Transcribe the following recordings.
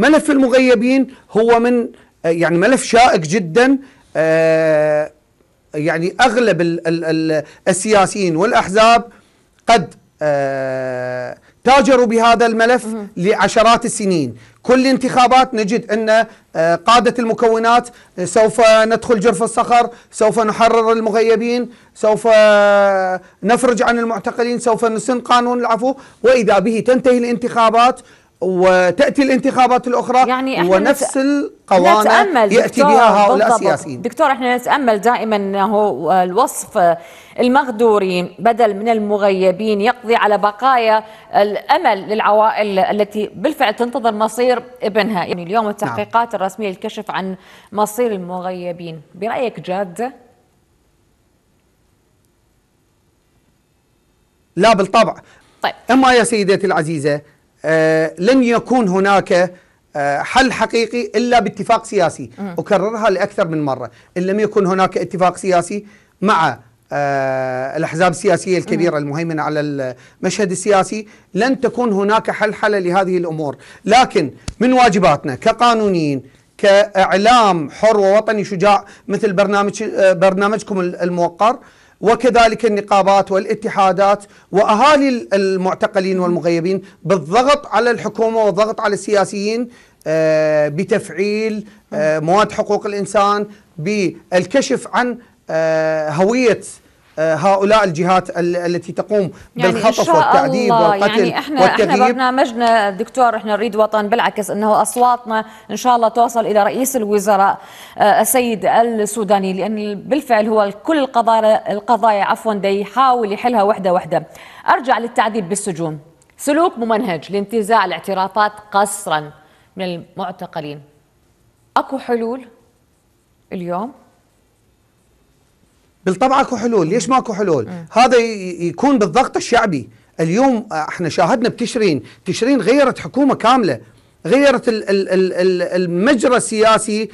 ملف المغيبين هو من يعني ملف شائك جدا آه، يعني اغلب ال ال السياسيين والاحزاب قد آه، تاجروا بهذا الملف لعشرات السنين كل انتخابات نجد ان آه، قاده المكونات سوف ندخل جرف الصخر، سوف نحرر المغيبين، سوف نفرج عن المعتقلين، سوف نسن قانون العفو، واذا به تنتهي الانتخابات وتأتي الانتخابات الأخرى يعني ونفس نت... القوانين يأتي بها هؤلاء السياسيين دكتور احنا نتأمل دائما أنه الوصف المغدورين بدل من المغيبين يقضي على بقايا الأمل للعوائل التي بالفعل تنتظر مصير ابنها يعني اليوم نعم. التحقيقات نعم. الرسمية الكشف عن مصير المغيبين برأيك جادة؟ لا بالطبع طيب. أما يا سيدتي العزيزة آه، لن يكون هناك آه، حل حقيقي الا باتفاق سياسي، اكررها لاكثر من مره، ان لم يكن هناك اتفاق سياسي مع آه، الاحزاب السياسيه الكبيره المهيمنه على المشهد السياسي، لن تكون هناك حلحله لهذه الامور، لكن من واجباتنا كقانونيين كاعلام حر ووطني شجاع مثل برنامج برنامجكم الموقر وكذلك النقابات والاتحادات واهالي المعتقلين والمغيبين بالضغط على الحكومه والضغط على السياسيين آه، بتفعيل آه، مواد حقوق الانسان بالكشف عن آه، هويه آه، هؤلاء الجهات التي تقوم يعني بالخطف والتعذيب يعني والقتل يعني احنا والتغييب احنا برنامجنا دكتور احنا نريد وطن بالعكس انه اصواتنا ان شاء الله توصل الى رئيس الوزراء آه، السيد السوداني لان بالفعل هو كل القضايا القضايا عفوا دي يحاول يحلها وحده وحده ارجع للتعذيب بالسجون سلوك ممنهج لانتزاع الاعترافات قسرا من المعتقلين اكو حلول اليوم بالطبع اكو حلول ليش ماكو حلول هذا يكون بالضغط الشعبي اليوم احنا شاهدنا بتشرين تشرين غيرت حكومه كامله غيرت المجرى السياسي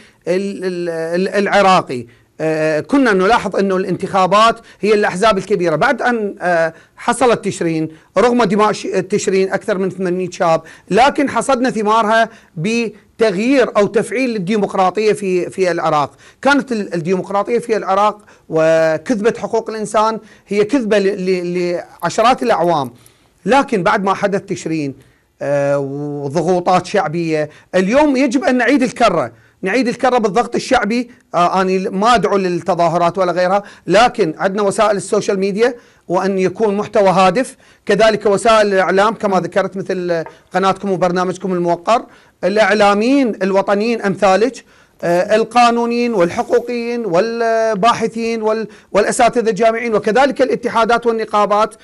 العراقي آه، كنا نلاحظ أنه الانتخابات هي الأحزاب الكبيرة بعد أن آه، حصلت تشرين رغم دماء تشرين أكثر من 800 شاب لكن حصدنا ثمارها بتغيير او تفعيل الديمقراطيه في في العراق، كانت الديمقراطيه في العراق وكذبه حقوق الانسان هي كذبه لعشرات الاعوام، لكن بعد ما حدث تشرين آه، وضغوطات شعبيه، اليوم يجب ان نعيد الكره، نعيد الكره بالضغط الشعبي آه انا ما ادعو للتظاهرات ولا غيرها لكن عندنا وسائل السوشيال ميديا وان يكون محتوى هادف كذلك وسائل الاعلام كما ذكرت مثل قناتكم وبرنامجكم الموقر الاعلاميين الوطنيين امثالك آه، القانونيين والحقوقيين والباحثين والاساتذه الجامعيين وكذلك الاتحادات والنقابات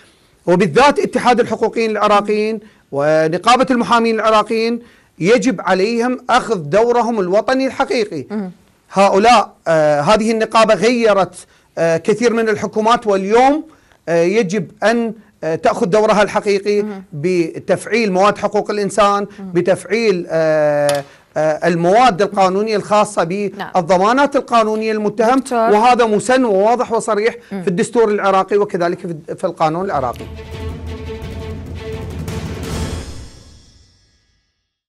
وبالذات اتحاد الحقوقيين العراقيين ونقابه المحامين العراقيين يجب عليهم أخذ دورهم الوطني الحقيقي هؤلاء آه هذه النقابة غيرت آه كثير من الحكومات واليوم آه يجب أن آه، تأخذ دورها الحقيقي بتفعيل مواد حقوق الإنسان بتفعيل آه، آه، المواد القانونية الخاصة نعم. بالضمانات القانونية المتهم وهذا مسن وواضح وصريح في الدستور العراقي وكذلك في القانون العراقي